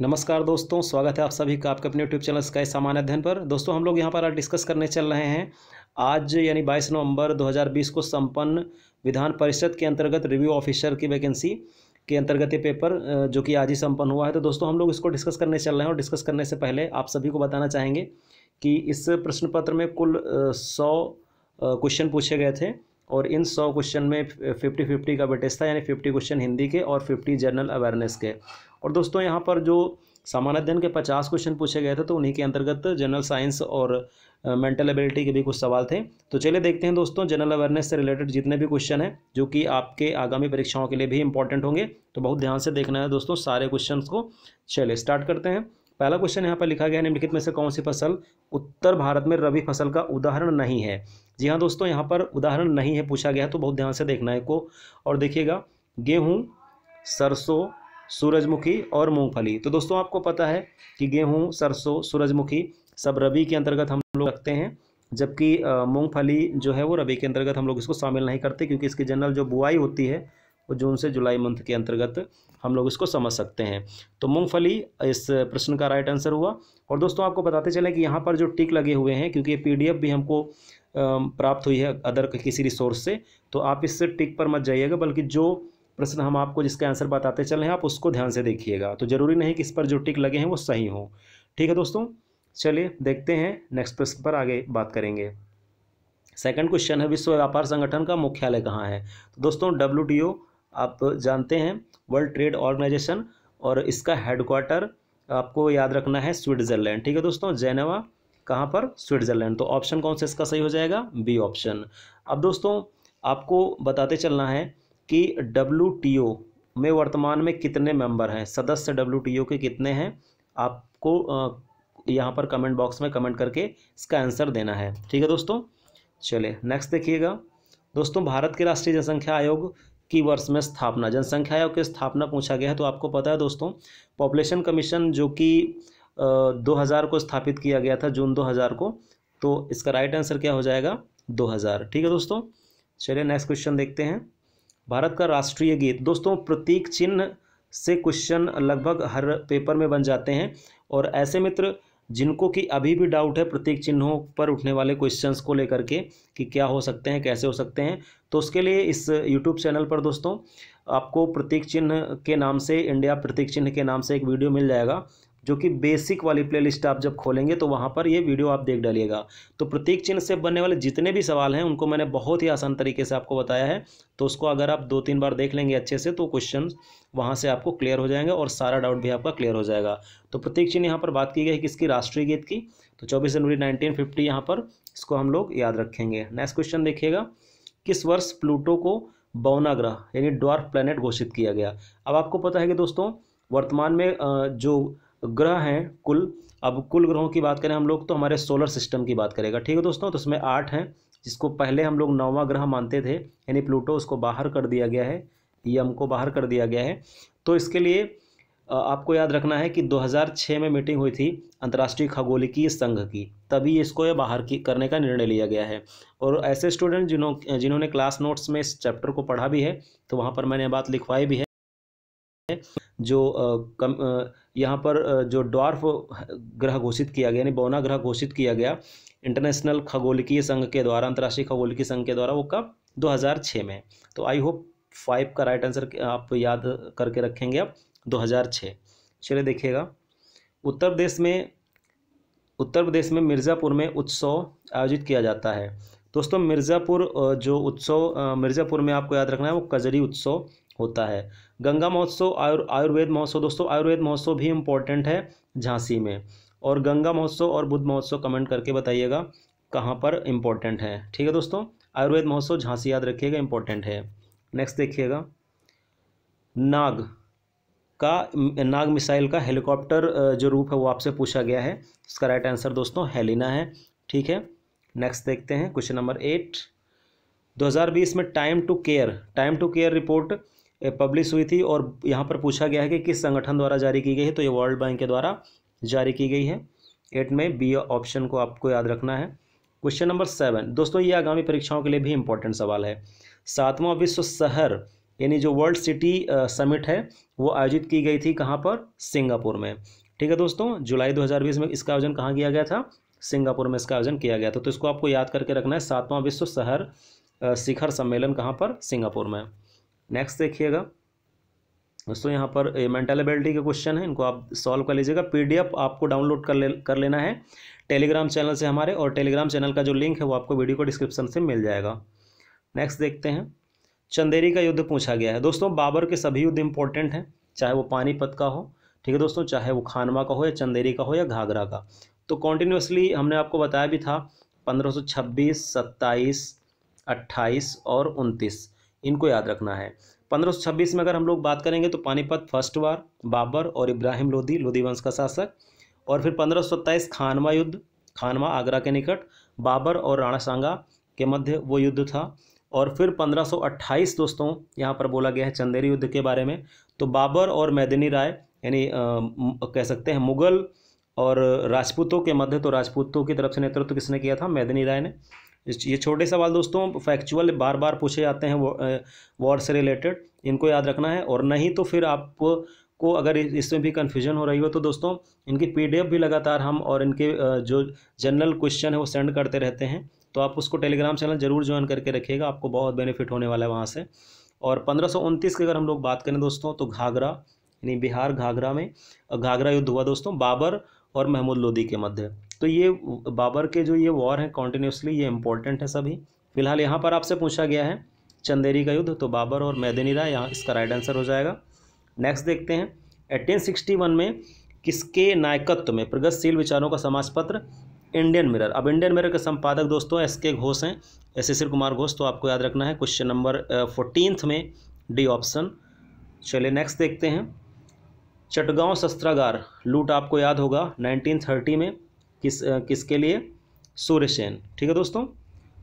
नमस्कार दोस्तों स्वागत है आप सभी का आपके अपने यूट्यूब चैनल स्काई सामान्य अध्ययन पर दोस्तों हम लोग यहाँ पर आज डिस्कस करने चल रहे हैं आज यानी 22 नवंबर 2020 को संपन्न विधान परिषद के अंतर्गत रिव्यू ऑफिसर की वैकेंसी के अंतर्गत ये पेपर जो कि आज ही संपन्न हुआ है तो दोस्तों हम लोग इसको डिस्कस करने चल रहे हैं और डिस्कस करने से पहले आप सभी को बताना चाहेंगे कि इस प्रश्न पत्र में कुल सौ क्वेश्चन पूछे गए थे और इन सौ क्वेश्चन में फिफ्टी फिफ्टी का बेटेज था यानी फिफ्टी क्वेश्चन हिंदी के और फिफ्टी जनरल अवेयरनेस के और दोस्तों यहाँ पर जो सामान्य अध्ययन के पचास क्वेश्चन पूछे गए थे तो उन्हीं के अंतर्गत जनरल साइंस और मेंटल एबिलिटी के भी कुछ सवाल थे तो चलिए देखते हैं दोस्तों जनरल अवेयरनेस से रिलेटेड जितने भी क्वेश्चन हैं जो कि आपके आगामी परीक्षाओं के लिए भी इंपॉर्टेंट होंगे तो बहुत ध्यान से देखना है दोस्तों सारे क्वेश्चन को चलिए स्टार्ट करते हैं पहला क्वेश्चन यहाँ पर लिखा गया है निम्नलिखित में से कौन सी फसल उत्तर भारत में रबी फसल का उदाहरण नहीं है जी हाँ दोस्तों यहाँ पर उदाहरण नहीं है पूछा गया है तो बहुत ध्यान से देखना है को और देखिएगा गेहूँ सरसों सूरजमुखी और मूंगफली तो दोस्तों आपको पता है कि गेहूँ सरसों सूरजमुखी सब रबी के अंतर्गत हम लोग रखते हैं जबकि मूंगफली जो है वो रबी के अंतर्गत हम लोग इसको शामिल नहीं करते क्योंकि इसकी जनरल जो बुआई होती है वो जून से जुलाई मंथ के अंतर्गत हम लोग इसको समझ सकते हैं तो मूंगफली इस प्रश्न का राइट आंसर हुआ और दोस्तों आपको बताते चले कि यहाँ पर जो टिक लगे हुए हैं क्योंकि ये पी भी हमको प्राप्त हुई है अदर किसी रिसोर्स से तो आप इससे टिक पर मत जाइएगा बल्कि जो प्रश्न हम आपको जिसका आंसर बताते चल रहे हैं आप उसको ध्यान से देखिएगा तो ज़रूरी नहीं कि इस पर जो टिक लगे हैं वो सही हों ठीक है दोस्तों चलिए देखते हैं नेक्स्ट प्रश्न पर आगे बात करेंगे सेकंड क्वेश्चन है विश्व व्यापार संगठन का मुख्यालय कहाँ है तो दोस्तों डब्ल्यू आप जानते हैं वर्ल्ड ट्रेड ऑर्गेनाइजेशन और इसका हेडक्वार्टर आपको याद रखना है स्विट्ज़रलैंड ठीक है दोस्तों जेनेवा कहाँ पर स्विट्जरलैंड तो ऑप्शन कौन सा इसका सही हो जाएगा बी ऑप्शन अब दोस्तों आपको बताते चलना है कि डब्ल्यू में वर्तमान में कितने मेंबर हैं सदस्य डब्ल्यू के कितने हैं आपको यहाँ पर कमेंट बॉक्स में कमेंट करके इसका आंसर देना है ठीक है दोस्तों चले नेक्स्ट देखिएगा दोस्तों भारत के राष्ट्रीय जनसंख्या आयोग की वर्ष में स्थापना जनसंख्या आयोग की स्थापना पूछा गया है तो आपको पता है दोस्तों पॉपुलेशन कमीशन जो कि 2000 को स्थापित किया गया था जून 2000 को तो इसका राइट आंसर क्या हो जाएगा 2000 ठीक है दोस्तों चलिए नेक्स्ट क्वेश्चन देखते हैं भारत का राष्ट्रीय गीत दोस्तों प्रतीक चिन्ह से क्वेश्चन लगभग हर पेपर में बन जाते हैं और ऐसे मित्र जिनको कि अभी भी डाउट है प्रतीक चिन्हों पर उठने वाले क्वेश्चंस को लेकर के कि क्या हो सकते हैं कैसे हो सकते हैं तो उसके लिए इस यूट्यूब चैनल पर दोस्तों आपको प्रतीक चिन्ह के नाम से इंडिया प्रतीक चिन्ह के नाम से एक वीडियो मिल जाएगा जो कि बेसिक वाली प्लेलिस्ट आप जब खोलेंगे तो वहाँ पर ये वीडियो आप देख डालिएगा तो प्रत्येक चिन्ह से बनने वाले जितने भी सवाल हैं उनको मैंने बहुत ही आसान तरीके से आपको बताया है तो उसको अगर आप दो तीन बार देख लेंगे अच्छे से तो क्वेश्चन वहाँ से आपको क्लियर हो जाएंगे और सारा डाउट भी आपका क्लियर हो जाएगा तो प्रत्येक चिन्ह यहाँ पर बात की गई किसकी राष्ट्रीय गीत की तो चौबीस जनवरी नाइनटीन फिफ्टी यहाँ पर इसको हम लोग याद रखेंगे नेक्स्ट क्वेश्चन देखिएगा किस वर्ष प्लूटो को बौना ग्रह यानी डॉर्फ प्लैनेट घोषित किया गया अब आपको पता है कि दोस्तों वर्तमान में जो ग्रह हैं कुल अब कुल ग्रहों की बात करें हम लोग तो हमारे सोलर सिस्टम की बात करेगा ठीक है दोस्तों तो उसमें आठ हैं जिसको पहले हम लोग नौवा ग्रह मानते थे यानी प्लूटो उसको बाहर कर दिया गया है यम को बाहर कर दिया गया है तो इसके लिए आपको याद रखना है कि 2006 में मीटिंग हुई थी अंतर्राष्ट्रीय खगोलिकीय संघ की तभी इसको यह बाहर की करने का निर्णय लिया गया है और ऐसे स्टूडेंट जिन्हों जिन्होंने क्लास नोट्स में इस चैप्टर को पढ़ा भी है तो वहाँ पर मैंने बात लिखवाई भी है जो कम यहाँ पर जो डॉर्फ ग्रह घोषित किया गया यानी बौना ग्रह घोषित किया गया इंटरनेशनल खगोलिकीय संघ के द्वारा अंतर्राष्ट्रीय खगोलिकीय संघ के द्वारा वो कब 2006 में तो आई होप फाइव का राइट आंसर आप याद करके रखेंगे आप 2006 चलिए देखिएगा उत्तर प्रदेश में उत्तर प्रदेश में मिर्ज़ापुर में उत्सव आयोजित किया जाता है दोस्तों मिर्ज़ापुर जो उत्सव मिर्ज़ापुर में आपको याद रखना है वो कजरी उत्सव होता है गंगा महोत्सव आयुर् आयुर्वेद महोत्सव दोस्तों आयुर्वेद महोत्सव भी इम्पोर्टेंट है झांसी में और गंगा महोत्सव और बुद्ध महोत्सव कमेंट करके बताइएगा कहाँ पर इम्पोर्टेंट है ठीक है दोस्तों आयुर्वेद महोत्सव झांसी याद रखिएगा इम्पोर्टेंट है नेक्स्ट देखिएगा नाग का नाग मिसाइल का हेलीकॉप्टर जो रूप है वो आपसे पूछा गया है इसका राइट आंसर दोस्तों हेलिना है ठीक है नेक्स्ट देखते हैं क्वेश्चन नंबर एट 2020 में time to care time to care report publish हुई थी और यहाँ पर पूछा गया है कि किस संगठन द्वारा जारी की गई है तो ये वर्ल्ड बैंक के द्वारा जारी की गई है एट में बी ऑप्शन को आपको याद रखना है क्वेश्चन नंबर सेवन दोस्तों ये आगामी परीक्षाओं के लिए भी इम्पोर्टेंट सवाल है सातवां विश्व शहर यानी जो वर्ल्ड सिटी समिट है वो आयोजित की गई थी कहाँ पर सिंगापुर में ठीक है दोस्तों जुलाई 2020 में इसका आयोजन कहाँ किया गया था सिंगापुर में इसका आयोजन किया गया था तो इसको आपको याद करके रखना है सातवां विश्व शहर शिखर सम्मेलन कहाँ पर सिंगापुर में नेक्स्ट देखिएगा दोस्तों यहाँ पर मेंटल एबिलिटी के क्वेश्चन है इनको आप सॉल्व कर लीजिएगा पीडीएफ आपको डाउनलोड कर ले कर लेना है टेलीग्राम चैनल से हमारे और टेलीग्राम चैनल का जो लिंक है वो आपको वीडियो को डिस्क्रिप्शन से मिल जाएगा नेक्स्ट देखते हैं चंदेरी का युद्ध पूछा गया है दोस्तों बाबर के सभी युद्ध इंपॉर्टेंट हैं चाहे वो पानीपत का हो ठीक है दोस्तों चाहे वो खानवा का हो या चंदेरी का हो या घाघरा का तो कॉन्टीन्यूसली हमने आपको बताया भी था पंद्रह सौ छब्बीस सत्ताईस अट्ठाईस और उनतीस इनको याद रखना है पंद्रह में अगर हम लोग बात करेंगे तो पानीपत फर्स्ट वार बाबर और इब्राहिम लोधी लोधी वंश का शासक और फिर पंद्रह खानवा युद्ध खानवा आगरा के निकट बाबर और राणा सांगा के मध्य वो युद्ध था और फिर 1528 दोस्तों यहाँ पर बोला गया है चंदेरी युद्ध के बारे में तो बाबर और मैदिनी राय यानी कह सकते हैं मुगल और राजपूतों के मध्य तो राजपूतों की तरफ से नेतृत्व तो किसने किया था मैदिनी राय ने ये छोटे सवाल दोस्तों फैक्चुअल बार बार पूछे जाते हैं वॉर से रिलेटेड इनको याद रखना है और नहीं तो फिर आप को अगर इसमें भी कन्फ्यूजन हो रही हो तो दोस्तों इनकी पी भी लगातार हम और इनके जो जनरल क्वेश्चन है वो सेंड करते रहते हैं तो आप उसको टेलीग्राम चैनल जरूर ज्वाइन करके रखिएगा आपको बहुत बेनिफिट होने वाला है वहाँ से और पंद्रह की अगर हम लोग बात करें दोस्तों तो घाघरा यानी बिहार घाघरा में घाघरा युद्ध हुआ दोस्तों बाबर और महमूद लोदी के मध्य तो ये बाबर के जो ये वॉर हैं कॉन्टीन्यूसली ये इंपॉर्टेंट है सभी फिलहाल यहाँ पर आपसे पूछा गया है चंदेरी का युद्ध तो बाबर और मैदनी राय यहाँ इसका राइट आंसर हो जाएगा नेक्स्ट देखते हैं एटीन सिक्सटी वन में किसके नायकत्व में प्रगतिशील विचारों का समाजपत्र इंडियन मिरर अब इंडियन मिरर के संपादक दोस्तों एस के घोष हैं एस एस कुमार घोष तो आपको याद रखना है क्वेश्चन नंबर फोर्टीनथ में डी ऑप्शन चलिए नेक्स्ट देखते हैं चटगांव शस्त्रागार लूट आपको याद होगा 1930 में किस किसके लिए सूर्यसेन ठीक है दोस्तों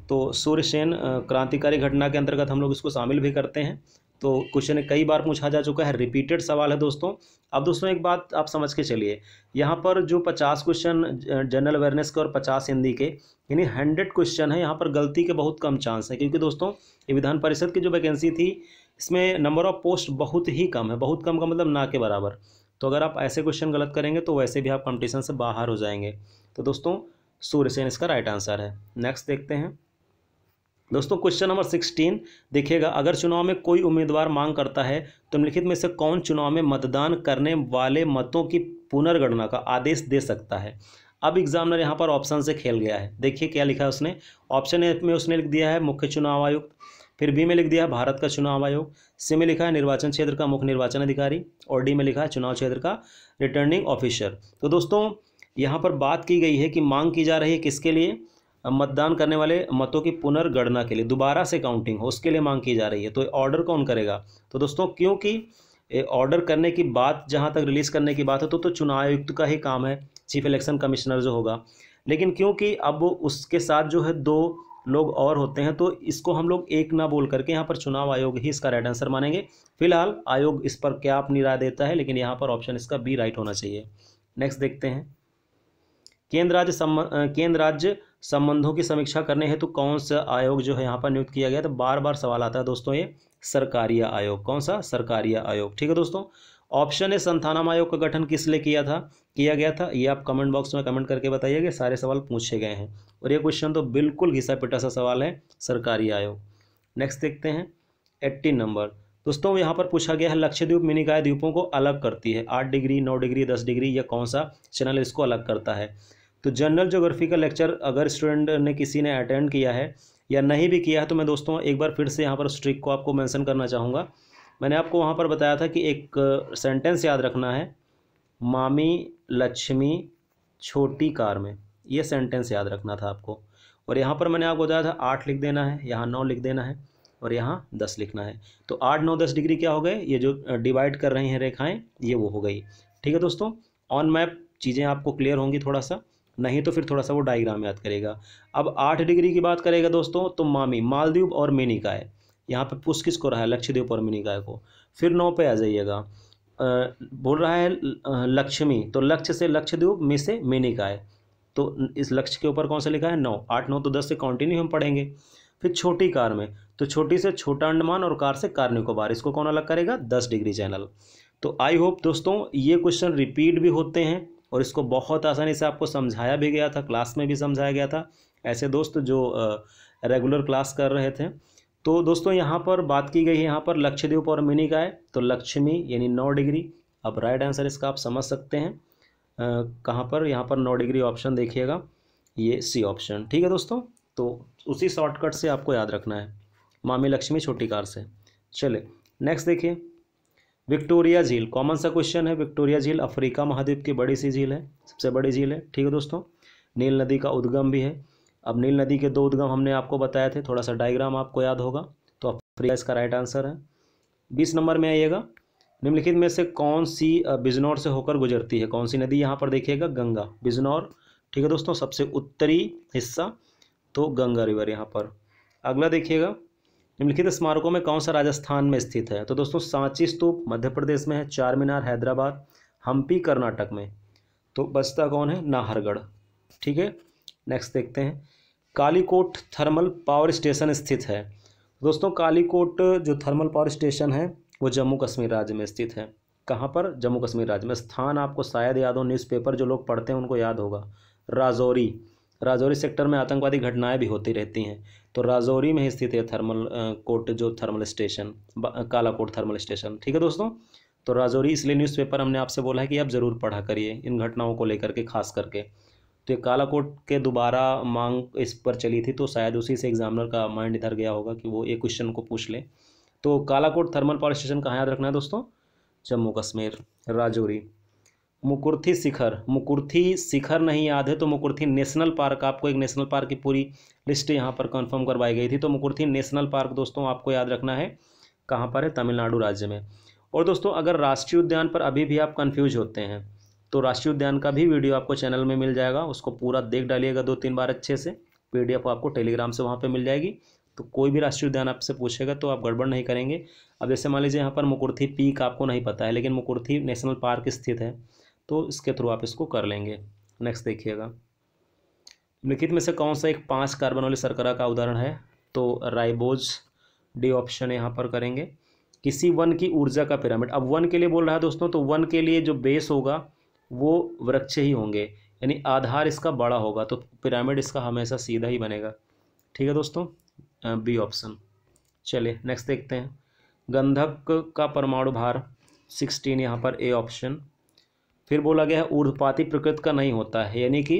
तो सूर्यसेन क्रांतिकारी घटना के अंतर्गत हम लोग इसको शामिल भी करते हैं तो क्वेश्चन कई बार पूछा जा चुका है रिपीटेड सवाल है दोस्तों अब दोस्तों एक बात आप समझ के चलिए यहाँ पर जो पचास क्वेश्चन जनरल अवेयरनेस के और पचास हिंदी के यानी हंड्रेड क्वेश्चन है यहाँ पर गलती के बहुत कम चांस है क्योंकि दोस्तों ये विधान परिषद की जो वैकेंसी थी इसमें नंबर ऑफ पोस्ट बहुत ही कम है बहुत कम का मतलब ना के बराबर तो अगर आप ऐसे क्वेश्चन गलत करेंगे तो वैसे भी आप कंपटीशन से बाहर हो जाएंगे तो दोस्तों सूर्य सेन इसका राइट आंसर है नेक्स्ट देखते हैं दोस्तों क्वेश्चन नंबर सिक्सटीन देखिएगा अगर चुनाव में कोई उम्मीदवार मांग करता है तो निम्नलिखित में से कौन चुनाव में मतदान करने वाले मतों की पुनर्गणना का आदेश दे सकता है अब एग्जामिनर यहाँ पर ऑप्शन से खेल गया है देखिए क्या लिखा है उसने ऑप्शन ए में उसने लिख दिया है मुख्य चुनाव आयुक्त फिर बी में लिख दिया भारत का चुनाव आयोग सी में लिखा है निर्वाचन क्षेत्र का मुख्य निर्वाचन अधिकारी और डी में लिखा है चुनाव क्षेत्र का रिटर्निंग ऑफिसर तो दोस्तों यहाँ पर बात की गई है कि मांग की जा रही है किसके लिए मतदान करने वाले मतों की पुनर्गणना के लिए दोबारा से काउंटिंग हो उसके लिए मांग की जा रही है तो ऑर्डर कौन करेगा तो दोस्तों क्योंकि ऑर्डर करने की बात जहाँ तक रिलीज़ करने की बात है तो, तो चुनाव आयुक्त का ही काम है चीफ इलेक्शन कमिश्नर जो होगा लेकिन क्योंकि अब उसके साथ जो है दो लोग और होते हैं तो इसको हम लोग एक ना बोल करके यहाँ पर चुनाव आयोग ही इसका राइट आंसर मानेंगे फिलहाल आयोग इस पर क्या अपनी राय देता है लेकिन यहाँ पर ऑप्शन इसका बी राइट होना चाहिए नेक्स्ट देखते हैं केंद्र राज्य सम्म केंद्र राज्य संबंधों की समीक्षा करने हेतु तो कौन सा आयोग जो है यहाँ पर नियुक्त किया गया तो बार बार सवाल आता है दोस्तों ये सरकारिया आयोग कौन सा सरकारिया आयोग ठीक है दोस्तों ऑप्शन है संथानम आयोग का गठन किस लिए किया था किया गया था ये आप कमेंट बॉक्स में कमेंट करके बताइएगा सारे सवाल पूछे गए हैं और ये क्वेश्चन तो बिल्कुल घिसा पिटा सा सवाल है सरकारी आयोग नेक्स्ट देखते हैं एट्टीन नंबर दोस्तों यहाँ पर पूछा गया है लक्षद्वीप मिनिकाय द्वीपों को अलग करती है आठ डिग्री नौ डिग्री दस डिग्री या कौन सा चैनल इसको अलग करता है तो जनरल जोग्राफी का लेक्चर अगर स्टूडेंट ने किसी ने अटेंड किया है या नहीं भी किया है तो मैं दोस्तों एक बार फिर से यहाँ पर स्ट्रिक को आपको मेंशन करना चाहूँगा मैंने आपको वहाँ पर बताया था कि एक सेंटेंस याद रखना है मामी लक्ष्मी छोटी कार में ये सेंटेंस याद रखना था आपको और यहाँ पर मैंने आपको बताया था आठ लिख देना है यहाँ नौ लिख देना है और यहाँ दस लिखना है तो आठ नौ दस डिग्री क्या हो गए ये जो डिवाइड कर रही हैं रेखाएँ ये वो हो गई ठीक है दोस्तों ऑन मैप चीज़ें आपको क्लियर होंगी थोड़ा सा नहीं तो फिर थोड़ा सा वो डायग्राम याद करेगा अब आठ डिग्री की बात करेगा दोस्तों तो मामी मालदीव और मेनिका है यहाँ पे पुश किसको रहा है लक्षद्वीप और गाय को फिर नौ पे आ जाइएगा बोल रहा है लक्ष्मी तो लक्ष्य से लक्षद्वीप में से गाय तो इस लक्ष्य के ऊपर कौन सा लिखा है नौ आठ नौ तो दस से कॉन्टिन्यू हम पढ़ेंगे फिर छोटी कार में तो छोटी से छोटा अंडमान और कार से कार निकोबार इसको कौन अलग करेगा दस डिग्री चैनल तो आई होप दोस्तों ये क्वेश्चन रिपीट भी होते हैं और इसको बहुत आसानी से आपको समझाया भी गया था क्लास में भी समझाया गया था ऐसे दोस्त जो रेगुलर क्लास कर रहे थे तो दोस्तों यहाँ पर बात की गई है यहाँ पर लक्षद्वीप और मिनी का है तो लक्ष्मी यानी नौ डिग्री अब राइट आंसर इसका आप समझ सकते हैं कहाँ पर यहाँ पर नौ डिग्री ऑप्शन देखिएगा ये सी ऑप्शन ठीक है दोस्तों तो उसी शॉर्टकट से आपको याद रखना है मामी लक्ष्मी छोटी कार से चले नेक्स्ट देखिए विक्टोरिया झील कॉमन सा क्वेश्चन है विक्टोरिया झील अफ्रीका महाद्वीप की बड़ी सी झील है सबसे बड़ी झील है ठीक है दोस्तों नील नदी का उद्गम भी है अब नील नदी के दो उद्गम हमने आपको बताए थे थोड़ा सा डायग्राम आपको याद होगा तो अब फ्रिया इसका राइट आंसर है बीस नंबर में आइएगा निम्नलिखित में से कौन सी बिजनौर से होकर गुजरती है कौन सी नदी यहाँ पर देखिएगा गंगा बिजनौर ठीक है दोस्तों सबसे उत्तरी हिस्सा तो गंगा रिवर यहाँ पर अगला देखिएगा निम्नलिखित स्मारकों में कौन सा राजस्थान में स्थित है तो दोस्तों सांची स्तूप मध्य प्रदेश में है चार मीनार हैदराबाद हम्पी कर्नाटक में तो बसता कौन है नाहरगढ़ ठीक है नेक्स्ट देखते हैं कालीकोट थर्मल पावर स्टेशन स्थित है दोस्तों कालीकोट जो थर्मल पावर स्टेशन है वो जम्मू कश्मीर राज्य में स्थित है कहाँ पर जम्मू कश्मीर राज्य में स्थान आपको शायद याद हो न्यूज़पेपर जो लोग पढ़ते हैं उनको याद होगा राजौरी राजौरी सेक्टर में आतंकवादी घटनाएं भी होती रहती हैं तो राजौरी में स्थित है थर्मल कोट जो thermal station Kalakot thermal station ठीक है दोस्तों तो राजौरी इसलिए न्यूज़पेपर हमने आपसे बोला है कि आप ज़रूर पढ़ा करिए इन घटनाओं को लेकर के खास करके तो कालाकोट के दोबारा मांग इस पर चली थी तो शायद उसी से एग्जामिनर का माइंड इधर गया होगा कि वो एक क्वेश्चन को पूछ ले तो कालाकोट थर्मल पावर स्टेशन कहाँ याद रखना है दोस्तों जम्मू कश्मीर राजौरी मुकुर्थी शिखर मुकुर्थी शिखर नहीं याद है तो मुकुर्थी नेशनल पार्क आपको एक नेशनल पार्क की पूरी लिस्ट यहाँ पर कंफर्म करवाई गई थी तो मुकुर्थी नेशनल पार्क दोस्तों आपको याद रखना है कहाँ पर है तमिलनाडु राज्य में और दोस्तों अगर राष्ट्रीय उद्यान पर अभी भी आप कन्फ्यूज होते हैं तो राष्ट्रीय उद्यान का भी वीडियो आपको चैनल में मिल जाएगा उसको पूरा देख डालिएगा दो तीन बार अच्छे से एफ आपको टेलीग्राम से वहाँ पर मिल जाएगी तो कोई भी राष्ट्रीय उद्यान आपसे पूछेगा तो आप गड़बड़ नहीं करेंगे अब जैसे मान लीजिए यहाँ पर मुकुर्थी पीक आपको नहीं पता है लेकिन मुकुर्थी नेशनल पार्क स्थित है तो इसके थ्रू आप इसको कर लेंगे नेक्स्ट देखिएगा लिखित में से कौन सा एक पाँच कार्बन वाली सरकरा का उदाहरण है तो राइबोज डी ऑप्शन यहाँ पर करेंगे किसी वन की ऊर्जा का पिरामिड अब वन के लिए बोल रहा है दोस्तों तो वन के लिए जो बेस होगा वो वृक्ष ही होंगे यानी आधार इसका बड़ा होगा तो पिरामिड इसका हमेशा सीधा ही बनेगा ठीक है दोस्तों बी ऑप्शन चलिए नेक्स्ट देखते हैं गंधक का परमाणु भार सिक्सटीन यहाँ पर ए ऑप्शन फिर बोला गया है ऊर्धपाती प्रकृति का नहीं होता है यानी कि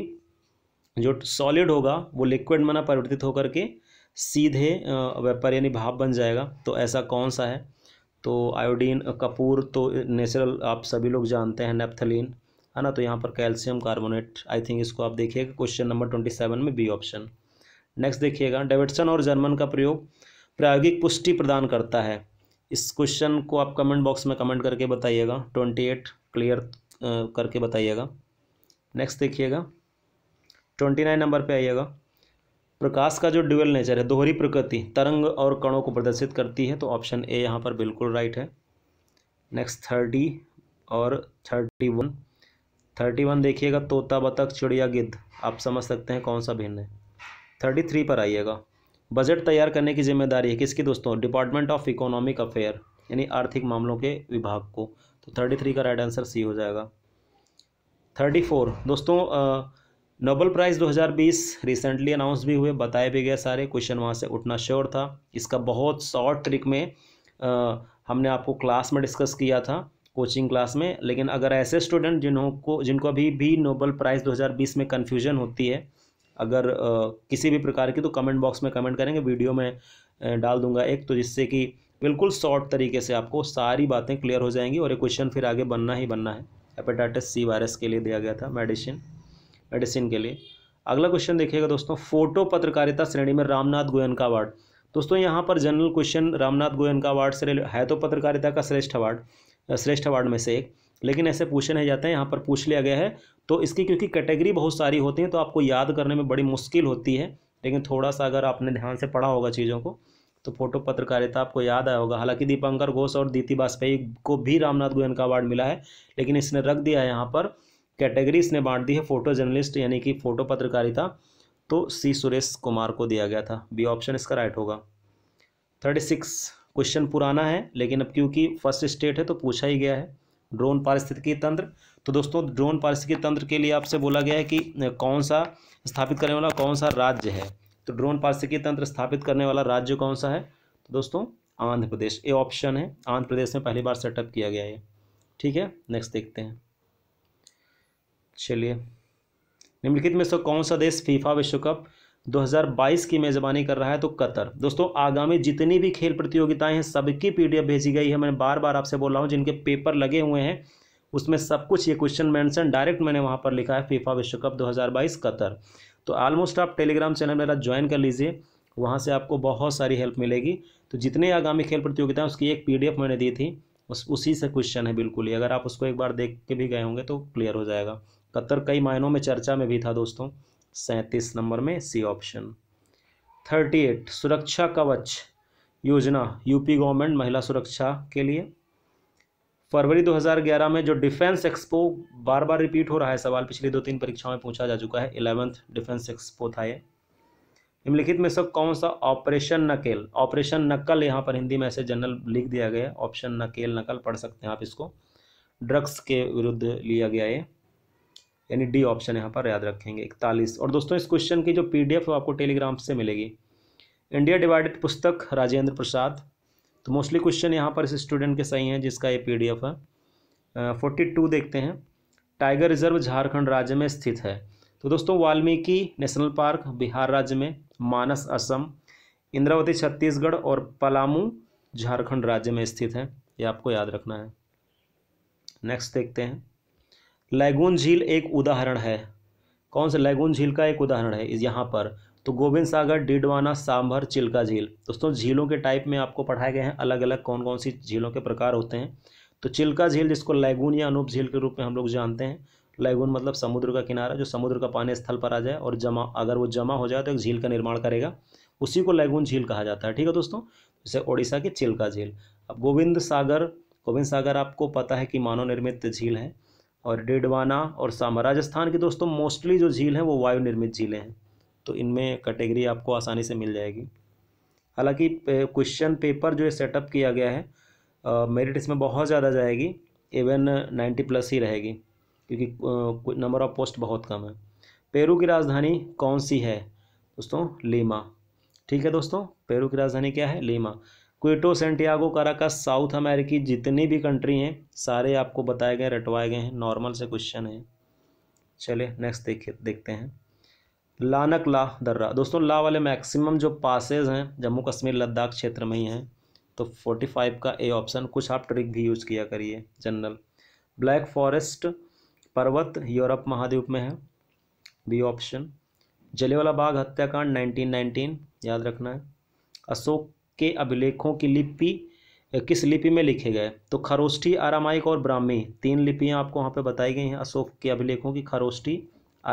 जो सॉलिड होगा वो लिक्विड में ना परिवर्तित होकर के सीधे वेपर यानी भाप बन जाएगा तो ऐसा कौन सा है तो आयोडीन कपूर तो नेचुरल आप सभी लोग जानते हैं नेपथलीन है ना तो यहाँ पर कैल्शियम कार्बोनेट आई थिंक इसको आप देखिएगा क्वेश्चन नंबर ट्वेंटी सेवन में बी ऑप्शन नेक्स्ट देखिएगा डेविडसन और जर्मन का प्रयोग प्रायोगिक पुष्टि प्रदान करता है इस क्वेश्चन को आप कमेंट बॉक्स में कमेंट करके बताइएगा ट्वेंटी एट क्लियर करके बताइएगा नेक्स्ट देखिएगा ट्वेंटी नाइन नंबर पे आइएगा प्रकाश का जो ड्यूअल नेचर है दोहरी प्रकृति तरंग और कणों को प्रदर्शित करती है तो ऑप्शन ए यहाँ पर बिल्कुल राइट है नेक्स्ट थर्टी और थर्टी वन थर्टी वन देखिएगा तोता बतख चिड़िया गिद्ध आप समझ सकते हैं कौन सा भिन्न है थर्टी थ्री पर आइएगा बजट तैयार करने की जिम्मेदारी है किसकी दोस्तों डिपार्टमेंट ऑफ इकोनॉमिक अफेयर यानी आर्थिक मामलों के विभाग को तो थर्टी थ्री का राइट आंसर सी हो जाएगा थर्टी फोर दोस्तों नोबल प्राइज़ दो हज़ार बीस रिसेंटली अनाउंस भी हुए बताए भी गए सारे क्वेश्चन वहाँ से उठना श्योर था इसका बहुत शॉर्ट ट्रिक में आ, हमने आपको क्लास में डिस्कस किया था कोचिंग क्लास में लेकिन अगर ऐसे स्टूडेंट जिन्हों को जिनको अभी भी नोबल प्राइज़ 2020 में कन्फ्यूजन होती है अगर आ, किसी भी प्रकार की तो कमेंट बॉक्स में कमेंट करेंगे वीडियो में डाल दूंगा एक तो जिससे कि बिल्कुल शॉर्ट तरीके से आपको सारी बातें क्लियर हो जाएंगी और ये क्वेश्चन फिर आगे बनना ही बनना है हेपेटाइटिस सी वायरस के लिए दिया गया था मेडिसिन मेडिसिन के लिए अगला क्वेश्चन देखिएगा दोस्तों फोटो पत्रकारिता श्रेणी में रामनाथ गोयन का अवार्ड दोस्तों यहाँ पर general question Ramnath Goenka award से है तो पत्रकारिता का श्रेष्ठ अवार्ड श्रेष्ठ अवार्ड में से एक लेकिन ऐसे पूछे नहीं जाते हैं यहाँ पर पूछ लिया गया है तो इसकी क्योंकि कैटेगरी बहुत सारी होती है तो आपको याद करने में बड़ी मुश्किल होती है लेकिन थोड़ा सा अगर आपने ध्यान से पढ़ा होगा चीज़ों को तो फोटो पत्रकारिता आपको याद आया होगा हालांकि दीपांकर घोष और दीति वाजपेयी को भी रामनाथ गोयन का अवार्ड मिला है लेकिन इसने रख दिया है यहाँ पर कैटेगरी इसने बांट दी है फोटो जर्नलिस्ट यानी कि फोटो पत्रकारिता तो सी सुरेश कुमार को दिया गया था बी ऑप्शन इसका राइट होगा थर्टी सिक्स क्वेश्चन पुराना है लेकिन अब क्योंकि फर्स्ट स्टेट है तो पूछा ही गया है ड्रोन पारिस्थितिकी तंत्र तो दोस्तों ड्रोन पारिस्थितिकी तंत्र के लिए आपसे बोला गया है कि कौन सा स्थापित करने वाला कौन सा राज्य है तो ड्रोन पारिस्थितिकी तंत्र स्थापित करने वाला राज्य कौन सा है तो दोस्तों आंध्र प्रदेश ए ऑप्शन है आंध्र प्रदेश में पहली बार सेटअप किया गया है ठीक है नेक्स्ट देखते हैं चलिए निम्नलिखित में से कौन सा देश फीफा विश्व कप 2022 की मेज़बानी कर रहा है तो कतर दोस्तों आगामी जितनी भी खेल प्रतियोगिताएं हैं सबकी पीडीएफ भेजी गई है मैं बार बार आपसे बोल रहा हूँ जिनके पेपर लगे हुए हैं उसमें सब कुछ ये क्वेश्चन मैंसन डायरेक्ट मैंने वहाँ पर लिखा है फीफा विश्व कप दो कतर तो ऑलमोस्ट आप टेलीग्राम चैनल मेरा ज्वाइन कर लीजिए वहाँ से आपको बहुत सारी हेल्प मिलेगी तो जितने आगामी खेल प्रतियोगिताएँ उसकी एक पी मैंने दी थी उस उसी से क्वेश्चन है बिल्कुल ही अगर आप उसको एक बार देख के भी गए होंगे तो क्लियर हो जाएगा कतर कई मायनों में चर्चा में भी था दोस्तों सैंतीस नंबर में सी ऑप्शन थर्टी एट सुरक्षा कवच योजना यूपी गवर्नमेंट महिला सुरक्षा के लिए फरवरी 2011 में जो डिफेंस एक्सपो बार बार रिपीट हो रहा है सवाल पिछली दो तीन परीक्षाओं में पूछा जा चुका है इलेवंथ डिफेंस एक्सपो था ये निम्नलिखित में सब कौन सा ऑपरेशन नकेल ऑपरेशन नकल यहाँ पर हिंदी में ऐसे जनरल लिख दिया गया है ऑप्शन नकेल नकल पढ़ सकते हैं आप इसको ड्रग्स के विरुद्ध लिया गया है यानी डी ऑप्शन यहाँ पर याद रखेंगे इकतालीस और दोस्तों इस क्वेश्चन की जो पी डी एफ आपको टेलीग्राम से मिलेगी इंडिया डिवाइडेड पुस्तक राजेंद्र प्रसाद तो मोस्टली क्वेश्चन यहाँ पर इस स्टूडेंट के सही हैं जिसका ये पी डी एफ है फोर्टी टू देखते हैं टाइगर रिजर्व झारखंड राज्य में स्थित है तो दोस्तों वाल्मीकि नेशनल पार्क बिहार राज्य में मानस असम इंद्रावती छत्तीसगढ़ और पलामू झारखंड राज्य में स्थित है ये आपको याद रखना है नेक्स्ट देखते हैं लैगून झील एक उदाहरण है कौन सा लैगून झील का एक उदाहरण है इस यहाँ पर तो गोविंद सागर डीडवाना सांभर चिल्का झील दोस्तों झीलों के टाइप में आपको पढ़ाए गए हैं अलग अलग कौन कौन सी झीलों के प्रकार होते हैं तो चिल्का झील जिसको लैगून या अनूप झील के रूप में हम लोग जानते हैं लैगून मतलब समुद्र का किनारा जो समुद्र का पानी स्थल पर आ जाए और जमा अगर वो जमा हो जाए तो एक झील का निर्माण करेगा उसी को लैगून झील कहा जाता है ठीक है दोस्तों जैसे ओडिशा की चिल्का झील अब गोविंद सागर गोविंद सागर आपको पता है कि मानव निर्मित झील है और डेडवाना और सामा राजस्थान की दोस्तों मोस्टली जो झील हैं वो वायु निर्मित झीलें हैं तो इनमें कैटेगरी आपको आसानी से मिल जाएगी हालांकि क्वेश्चन पेपर जो है सेटअप किया गया है मेरिट इसमें बहुत ज़्यादा जाएगी इवन नाइन्टी प्लस ही रहेगी क्योंकि नंबर ऑफ पोस्ट बहुत कम है पेरू की राजधानी कौन सी है दोस्तों लीमा ठीक है दोस्तों पेरू की राजधानी क्या है Lima Quito Santiago Caracas south अमेरिकी जितनी भी कंट्री हैं सारे आपको बताए गए रटवाए गए हैं नॉर्मल से क्वेश्चन है चले नेक्स्ट देखिए देखते हैं लानक ला दर्रा दोस्तों ला वाले मैक्सिमम जो पासेज हैं जम्मू कश्मीर लद्दाख क्षेत्र में ही हैं तो फोर्टी फाइव का ए ऑप्शन कुछ आप ट्रिक भी यूज़ किया करिए जनरल ब्लैक फॉरेस्ट पर्वत यूरोप महाद्वीप में है बी ऑप्शन जलेवाला बाग हत्याकांड 1919 याद रखना है अशोक के अभिलेखों की लिपि किस लिपि में लिखे गए तो खरोष्ठी आरामाइक और ब्राह्मी तीन लिपियाँ आपको वहाँ पे बताई गई हैं अशोक के अभिलेखों की खरोष्ठी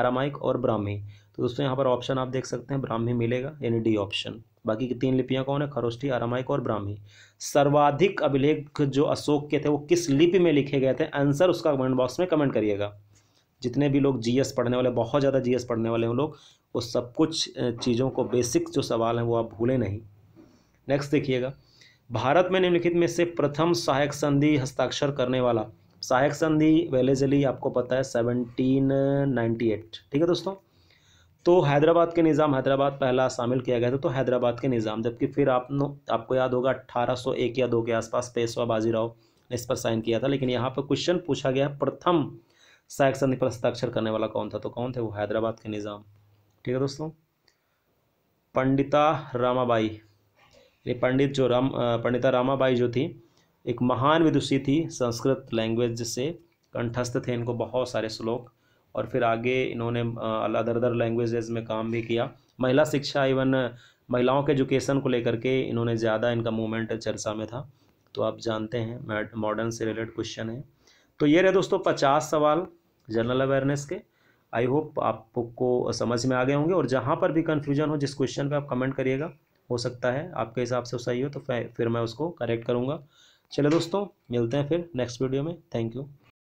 आरामाइक और ब्राह्मी तो दोस्तों यहाँ पर ऑप्शन आप देख सकते हैं ब्राह्मी मिलेगा यानी डी ऑप्शन बाकी की तीन लिपियाँ कौन है खरोष्ठी आरामाइक और ब्राह्मी सर्वाधिक अभिलेख जो अशोक के थे वो किस लिपि में लिखे गए थे आंसर उसका कमेंट बॉक्स में कमेंट करिएगा जितने भी लोग जीएस पढ़ने वाले बहुत ज़्यादा जीएस पढ़ने वाले हैं लोग वो सब कुछ चीज़ों को बेसिक जो सवाल हैं वो आप भूलें नहीं नेक्स्ट देखिएगा भारत में निम्नलिखित में से प्रथम सहायक संधि हस्ताक्षर करने वाला सहायक संधि वेलेजली आपको पता है सेवनटीन नाइन्टी एट ठीक है दोस्तों तो हैदराबाद के निज़ाम हैदराबाद पहला शामिल किया गया था तो हैदराबाद के निज़ाम जबकि फिर आप आपको याद होगा अट्ठारह सौ एक या दो के आसपास पेशवा बाजीराव ने इस पर साइन किया था लेकिन यहाँ पर क्वेश्चन पूछा गया प्रथम सहायक संधि पर हस्ताक्षर करने वाला कौन था तो कौन थे वो हैदराबाद के निज़ाम ठीक है दोस्तों पंडिता रामाबाई ये पंडित जो राम पंडिता रामाबाई जो थी एक महान विदुषी थी संस्कृत लैंग्वेज से कंठस्थ थे इनको बहुत सारे श्लोक और फिर आगे इन्होंने अदर अदर लैंग्वेजेस में काम भी किया महिला शिक्षा इवन महिलाओं के एजुकेशन को लेकर के इन्होंने ज़्यादा इनका मूवमेंट चर्चा में था तो आप जानते हैं मॉडर्न से रिलेटेड क्वेश्चन है तो ये रहे दोस्तों पचास सवाल जनरल अवेयरनेस के आई होप आपको समझ में आ गए होंगे और जहाँ पर भी कन्फ्यूजन हो जिस क्वेश्चन पर आप कमेंट करिएगा हो सकता है आपके हिसाब से सही हो तो फिर मैं उसको करेक्ट करूँगा चलो दोस्तों मिलते हैं फिर नेक्स्ट वीडियो में थैंक यू